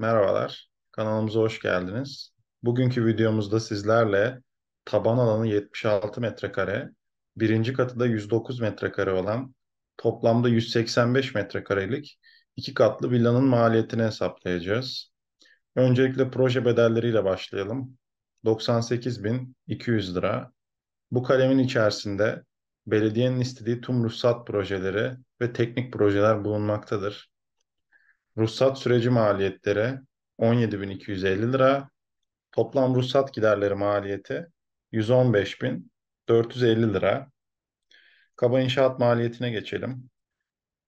Merhabalar, kanalımıza hoş geldiniz. Bugünkü videomuzda sizlerle taban alanı 76 metrekare, birinci katıda 109 metrekare olan toplamda 185 metrekarelik iki katlı villanın maliyetini hesaplayacağız. Öncelikle proje bedelleriyle başlayalım. 98.200 lira. Bu kalemin içerisinde belediyenin istediği tüm ruhsat projeleri ve teknik projeler bulunmaktadır ruhsat süreci maliyetleri 17.250 lira, toplam ruhsat giderleri maliyeti 115.450 lira. Kaba inşaat maliyetine geçelim.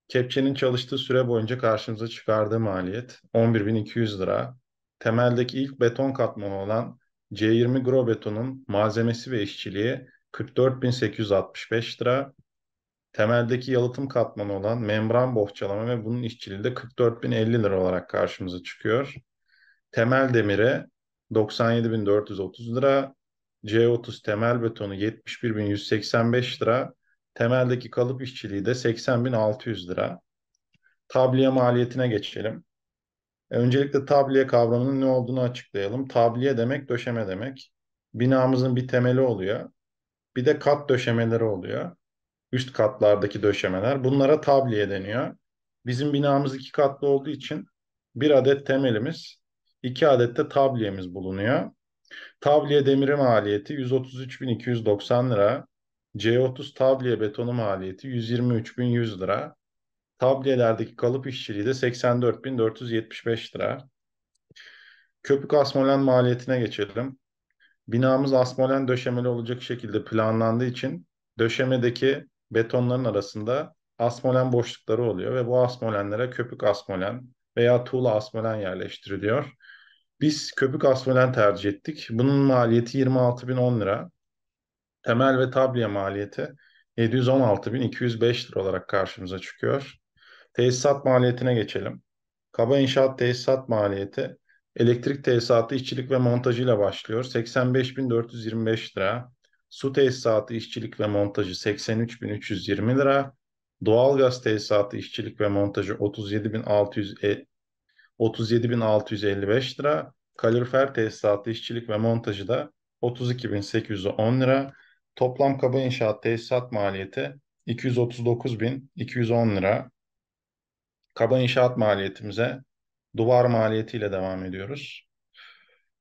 Kepçenin çalıştığı süre boyunca karşımıza çıkardığı maliyet 11.200 lira. Temeldeki ilk beton katmanı olan C20 Grobeton'un malzemesi ve işçiliği 44.865 lira temeldeki yalıtım katmanı olan membran bohçalama ve bunun işçiliği de 44.050 lira olarak karşımıza çıkıyor. Temel demire 97.430 lira, C30 temel betonu 71.185 lira, temeldeki kalıp işçiliği de 80.600 lira. Tabliye maliyetine geçelim. Öncelikle tabliye kavramının ne olduğunu açıklayalım. Tabliye demek döşeme demek. Binamızın bir temeli oluyor. Bir de kat döşemeleri oluyor üst katlardaki döşemeler. Bunlara tabliye deniyor. Bizim binamız iki katlı olduğu için bir adet temelimiz, iki adet de tabliyemiz bulunuyor. Tabliye demiri maliyeti 133.290 lira. C30 tabliye betonu maliyeti 123.100 lira. Tabliyelerdeki kalıp işçiliği de 84.475 lira. Köpük asmolen maliyetine geçelim. Binamız asmolen döşemeli olacak şekilde planlandığı için döşemedeki betonların arasında asmolen boşlukları oluyor ve bu asmolenlere köpük asmolen veya tuğla asmolen yerleştiriliyor. Biz köpük asmolen tercih ettik. Bunun maliyeti 26.010 lira. Temel ve tabliye maliyeti 716.205 lira olarak karşımıza çıkıyor. Tesisat maliyetine geçelim. Kaba inşaat tesisat maliyeti elektrik tesisatı işçilik ve montajıyla başlıyor. 85.425 lira. Su tesisatı işçilik ve montajı 83.320 lira. Doğalgaz tesisatı işçilik ve montajı 37.655 e, lira. Kalorifer tesisatı işçilik ve montajı da 32.810 lira. Toplam kaba inşaat tesisat maliyeti 239.210 lira. Kaba inşaat maliyetimize duvar maliyetiyle devam ediyoruz.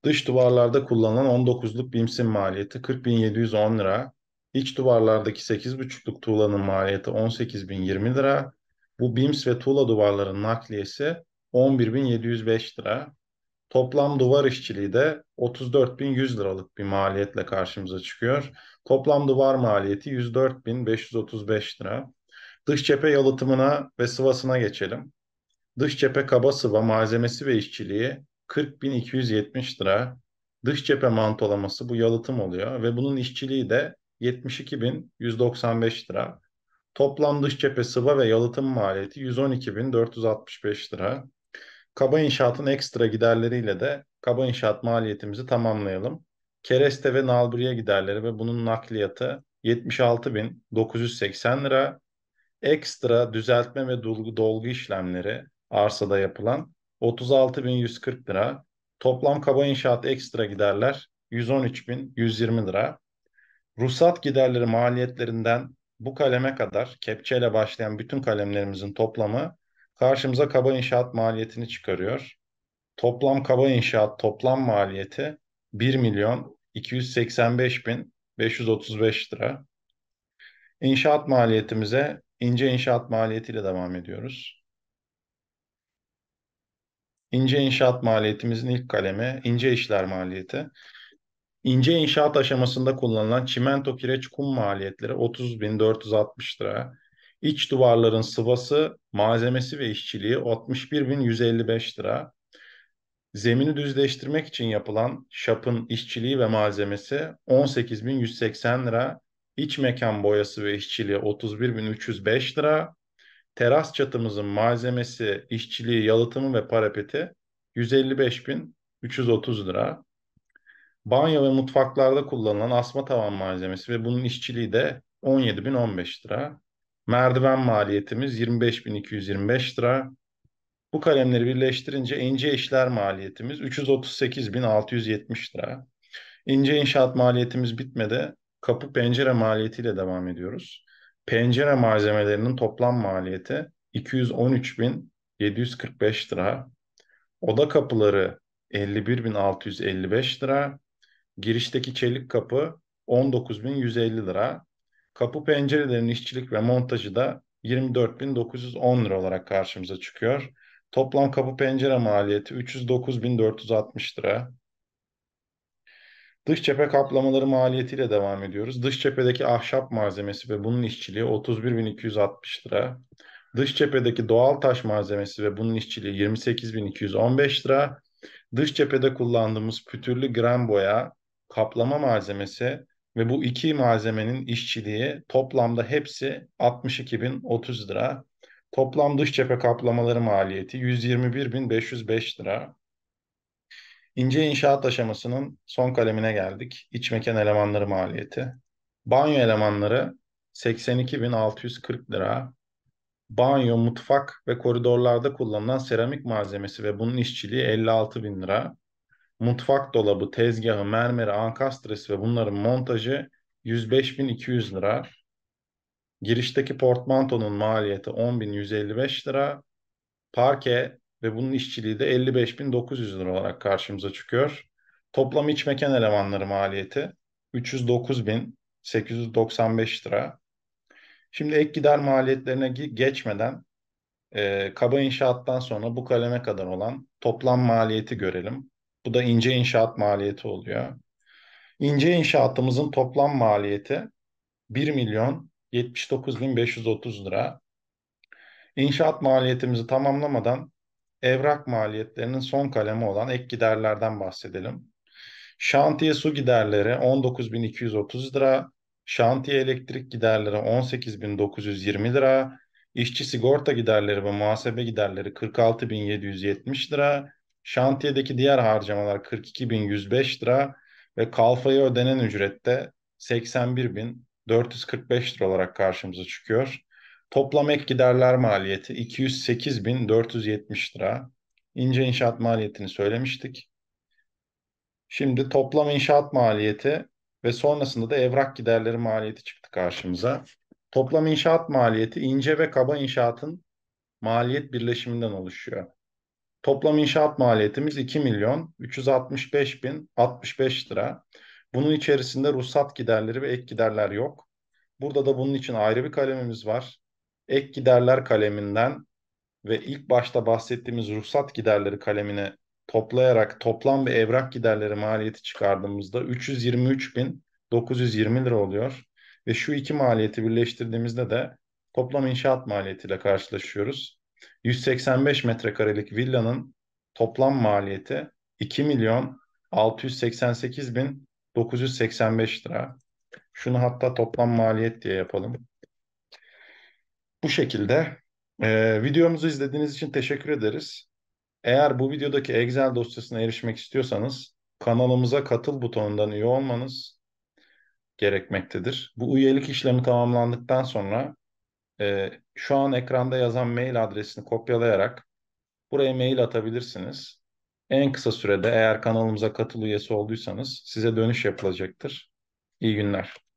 Dış duvarlarda kullanılan 19'luk bimsin maliyeti 40.710 lira. İç duvarlardaki 8,5'luk tuğlanın maliyeti 18.020 lira. Bu bims ve tuğla duvarların nakliyesi 11.705 lira. Toplam duvar işçiliği de 34.100 liralık bir maliyetle karşımıza çıkıyor. Toplam duvar maliyeti 104.535 lira. Dış cephe yalıtımına ve sıvasına geçelim. Dış cephe kaba sıva malzemesi ve işçiliği 40.270 lira. Dış cephe mantolaması bu yalıtım oluyor ve bunun işçiliği de 72.195 lira. Toplam dış cephe sıva ve yalıtım maliyeti 112.465 lira. Kaba inşaatın ekstra giderleriyle de kaba inşaat maliyetimizi tamamlayalım. Kereste ve nalburiye giderleri ve bunun nakliyatı 76.980 lira. Ekstra düzeltme ve dolgu, dolgu işlemleri arsada yapılan 36.140 lira. Toplam kaba inşaat ekstra giderler 113.120 lira. Ruhsat giderleri maliyetlerinden bu kaleme kadar kepçeyle başlayan bütün kalemlerimizin toplamı karşımıza kaba inşaat maliyetini çıkarıyor. Toplam kaba inşaat toplam maliyeti 1 milyon 285 bin 535 lira. İnşaat maliyetimize ince inşaat maliyetiyle devam ediyoruz. İnce inşaat maliyetimizin ilk kalemi ince işler maliyeti. İnce inşaat aşamasında kullanılan çimento, kireç, kum maliyetleri 30.460 lira. İç duvarların sıvası, malzemesi ve işçiliği 61.155 lira. Zemini düzleştirmek için yapılan şapın işçiliği ve malzemesi 18.180 lira. İç mekan boyası ve işçiliği 31.305 lira. Teras çatımızın malzemesi, işçiliği, yalıtımı ve parapeti 155.330 lira. Banyo ve mutfaklarda kullanılan asma tavan malzemesi ve bunun işçiliği de 17.015 lira. Merdiven maliyetimiz 25.225 lira. Bu kalemleri birleştirince ince işler maliyetimiz 338.670 lira. İnce inşaat maliyetimiz bitmedi. Kapı pencere maliyetiyle devam ediyoruz. Pencere malzemelerinin toplam maliyeti 213.745 lira. Oda kapıları 51.655 lira. Girişteki çelik kapı 19.150 lira. Kapı pencerelerinin işçilik ve montajı da 24.910 lira olarak karşımıza çıkıyor. Toplam kapı pencere maliyeti 309.460 lira. Dış cephe kaplamaları maliyetiyle devam ediyoruz. Dış cephedeki ahşap malzemesi ve bunun işçiliği 31.260 lira. Dış cephedeki doğal taş malzemesi ve bunun işçiliği 28.215 lira. Dış cephede kullandığımız pütürlü gram boya, kaplama malzemesi ve bu iki malzemenin işçiliği toplamda hepsi 62.030 lira. Toplam dış cephe kaplamaları maliyeti 121.505 lira. İnce inşaat aşamasının son kalemine geldik. İç mekan elemanları maliyeti. Banyo elemanları 82.640 lira. Banyo, mutfak ve koridorlarda kullanılan seramik malzemesi ve bunun işçiliği 56.000 lira. Mutfak dolabı, tezgahı, mermeri, ankastres ve bunların montajı 105.200 lira. Girişteki portmantonun maliyeti 10.155 lira. Parke, ve bunun işçiliği de 55.900 lira olarak karşımıza çıkıyor. Toplam iç mekan elemanları maliyeti 309.895 lira. Şimdi ek gider maliyetlerine geçmeden e, kaba inşaattan sonra bu kaleme kadar olan toplam maliyeti görelim. Bu da ince inşaat maliyeti oluyor. İnce inşaatımızın toplam maliyeti 1 milyon 79.530 lira. İnşaat maliyetimizi tamamlamadan evrak maliyetlerinin son kalemi olan ek giderlerden bahsedelim. Şantiye su giderleri 19.230 lira, şantiye elektrik giderleri 18.920 lira, işçi sigorta giderleri ve muhasebe giderleri 46.770 lira, şantiyedeki diğer harcamalar 42.105 lira ve kalfaya ödenen ücrette 81.445 lira olarak karşımıza çıkıyor. Toplam ek giderler maliyeti 208.470 lira. İnce inşaat maliyetini söylemiştik. Şimdi toplam inşaat maliyeti ve sonrasında da evrak giderleri maliyeti çıktı karşımıza. Toplam inşaat maliyeti ince ve kaba inşaatın maliyet birleşiminden oluşuyor. Toplam inşaat maliyetimiz 2 lira. Bunun içerisinde ruhsat giderleri ve ek giderler yok. Burada da bunun için ayrı bir kalemimiz var ek giderler kaleminden ve ilk başta bahsettiğimiz ruhsat giderleri kalemine toplayarak toplam bir evrak giderleri maliyeti çıkardığımızda 323.920 lira oluyor. Ve şu iki maliyeti birleştirdiğimizde de toplam inşaat maliyetiyle karşılaşıyoruz. 185 metrekarelik villanın toplam maliyeti 2 milyon 688 bin 985 lira. Şunu hatta toplam maliyet diye yapalım bu şekilde. E, videomuzu izlediğiniz için teşekkür ederiz. Eğer bu videodaki Excel dosyasına erişmek istiyorsanız kanalımıza katıl butonundan üye olmanız gerekmektedir. Bu üyelik işlemi tamamlandıktan sonra e, şu an ekranda yazan mail adresini kopyalayarak buraya mail atabilirsiniz. En kısa sürede eğer kanalımıza katıl üyesi olduysanız size dönüş yapılacaktır. İyi günler.